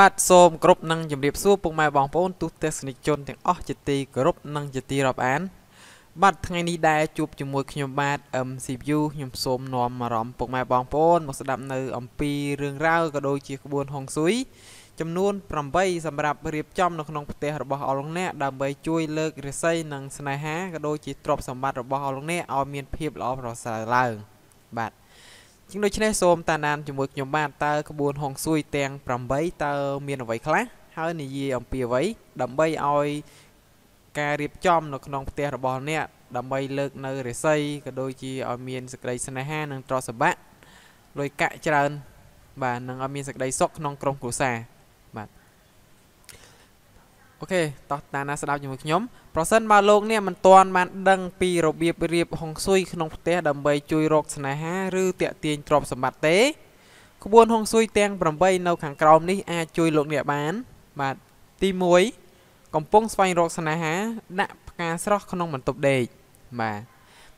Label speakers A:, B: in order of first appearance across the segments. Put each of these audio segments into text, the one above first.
A: បាទសូមគោរពនឹងជម្រាបសួរពុកម៉ែបងប្អូនទូទស្សនិកជន ទាំងអស់ជាទីគោរពនិងជាទីរាប់អានបាទថ្ងៃនេះដែរជួបជាមួយខ្ញុំបាទ MCU ខ្ញុំសូមនាំអារម្មណ៍ពុកម៉ែបងប្អូនមកស្ដាប់នៅអំពីរឿងរ៉ាវក៏ដូចជាក្បួនហុងស៊ុយចំនួន8សម្រាប់រៀបចំនៅក្នុងផ្ទះរបស់អស់លោកអ្នកដើម្បីជួយលើករាសីនិងស្នេហាក៏ដូចជាទ្រព្យសម្បត្តិរបស់អស់លោកអ្នកឲ្យមានភាពល្អប្រសើរឡើងបាទជាងដូច្នេះសូមតាណានជាមួយខ្ញុំបាទតើក្បួនហុងស៊ុយទាំង8តើមានអ្វីខ្លះហើយនិយាយអំពីអ្វីដើម្បីឲ្យការរៀបចំ នៅក្នុងផ្ទះរបស់អ្នកដើម្បីលើកនៅរិស័យក៏ដូចជាឲ្យមានសេចក្តីស្នេហានិងទ្រព្យសម្បត្តិលុយកាក់ច្រើន បាទនឹងឲ្យមានសេចក្តីសុខក្នុងក្រុមគ្រួសារបាទអូខេតោះតាណាស្ដាប់ជាមួយខ្ញុំប្រសិនបើលោកអ្នកមិនទាន់បានដឹងពីរបៀបរៀបហុងស៊ុយក្នុងផ្ទះដើម្បីជួយរកស្នេហាឬតាក់ទាញទ្រព្យសម្បត្តិទេក្បួនហុងស៊ុយទាំង8នៅខាងក្រោមនេះអាចជួយលោកអ្នកបាន បាទទី1កំពុងស្វែងរកស្នេហា ដាក់ផ្កាស្រស់ក្នុងបន្ទប់ដេកបា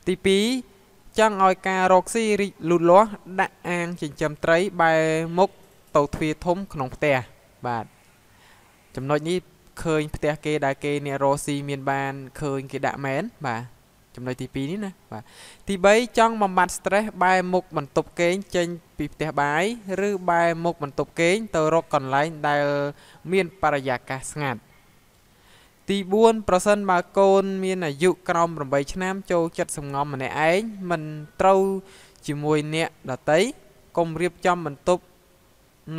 A: ទទី2ចង់ឲ្យការរកស៊ីរីកលូតលាស់ដាក់អាងចិញ្ចឹមត្រីបែរមុខទៅទ្វារធំក្នុងផ្ទះបាទចំណុចនេះឃើញផ្ទះគេដែលគេអ្នករស់ស៊ីមានបានឃើញគេដាក់មែនបាទចំណុចទី2នេះណាបាទទី3ចង់បំបត្តិ stress បែរមុខបន្ទប់គេងចេញ ពីផ្ទះបាយឬបែរមុខបន្ទប់គេងទៅរកកន្លែងដែលមានបរិយាកាសស្ងាត់ទី4ប្រសិនបើកូន មានអាយុក្រោម8ឆ្នាំ ចូលចិត្តសំងំម្នាក់ឯងមិនត្រូវជាមួយអ្នកដតីកុំរៀបចំបន្ទប់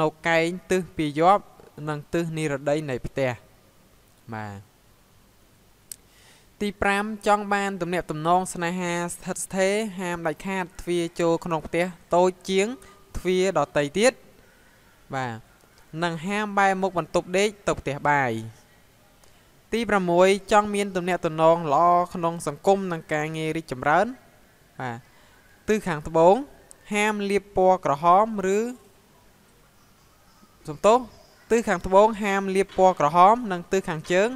A: នៅកែងទឹះពីយប់និងទឹះនិរដីនៃផ្ទះបាទទី5ចង់បានទំនាក់ទំនងស្នេហាស្ថិតស្ថេរហាមដាច់ខាតទ្វារចូលក្នុងផ្ទះតូចជាងទ្វារដតីទៀត បាទនិងហាមបែរមុខបន្ទប់ដេកទៅផ្ទះបាយទី6ចង់មានទំនាក់ទំនងល្អក្នុង សង្គមនិងការងាររីកចម្រើនបាទទិសខាងត្បូង ហាមលាបពណ៌ក្រហមឬសំទោសទិសខាងត្បូងហាមលាបពណ៌ក្រហមនិងទិសខាងជើង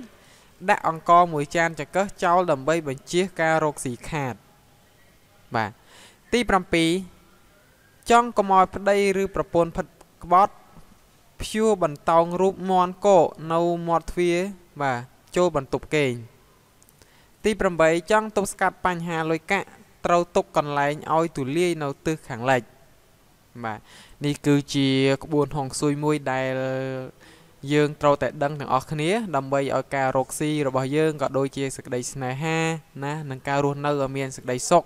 A: ដាក់អង្ករមួយចានចង្កឹះចោលដើម្បីបញ្ជៀសការរោគស៊ីខាតបាទទី7ចង់កុំឲ្យប្តីឬប្រពន្ធផិតក្បត់ភួរបន្តោងរូបមន់កោនៅមាត់ទ្វារបាទចូលបន្ទប់គេងទី8ចង់ទប់ស្កាត់បញ្ហាលុយកាក់ត្រូវទុកកន្លែងឲ្យទូលាយនៅទិសខាងលិចបាទនេះគឺជាក្បួនហុងស៊ុយមួយដែលយើងត្រូវតែដឹងទាំងអស់គ្នាដើម្បីឲ្យការរកស៊ីរបស់យើងក៏ដូចជាសេចក្តីស្នេហាណានិងការរស់នៅឲ្យមានសេចក្តីសុខ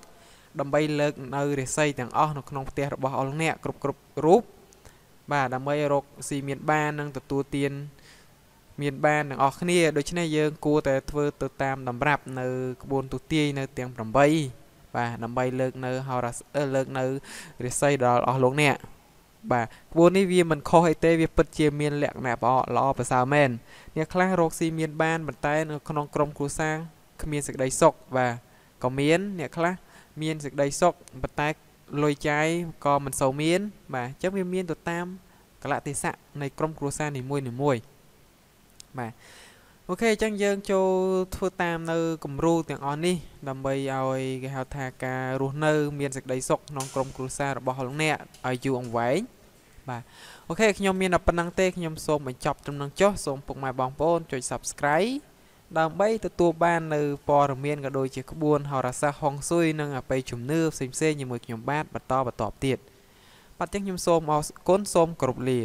A: ដើម្បីលើក នៅរាសីទាំងអស់នៅក្នុងផ្ទះរបស់អលអ្នកគ្រប់គ្រប់រូបបាទដើម្បីរកស៊ីមានបាន និងទទួលទានមានបានទាំងអស់គ្នាដូច្នេះយើងគួរតែធ្វើទៅតាមតម្រាប់នៅ ក្បួនទូទាយនៅទាំង8បាទដើម្បីលើកនៅហោរាលើកនៅរាសីដល់អស់លោកអ្នកបាទក្បួននេះវាមិនខុសអីទេវាពិតជាមានលក្ខណៈល្អល្អប្រសើរមែនអ្នកខ្លះរកស៊ីមានបានប៉ុន្តែនៅក្នុងក្រុមគ្រួសារគ្មានសេចក្តីសុខបាទក៏មាន អ្នកខ្លះមានសេចក្តីសុខប៉ុន្តែលុយចាយក៏មិនសូវមានបាទអញ្ចឹងវាមានទៅតាម កលៈទេសៈនៃក្រុមគ្រួសារនីមួយៗបាទអូខេអញ្ចឹងយើងចូលធ្វើតាមនៅគំរូទាំងអស់នេះដើម្បីឲ្យគេហៅថាការរស់នៅ មានសេចក្តីសុខក្នុងក្រុមគ្រួសាររបស់លោកអ្នកឲ្យយូរអង្វែងបាទអូខេខ្ញុំមានតែប៉ុណ្ណឹងទេខ្ញុំសូមបញ្ចប់ចំណងចុះសូមពុកម៉ែបងប្អូនជួយ Subscribe ដើម្បីទទួលបាននៅព័ត៌មានក៏ដូចជាក្បួនហោរាសាស្ត្រហុងស៊ុយនិងអបិយជំនឿផ្សេងៗជាមួយខ្ញុំបាទបន្តបន្តទៀតបាទទាំងខ្ញុំសូមអរគុណសូមគោរពលា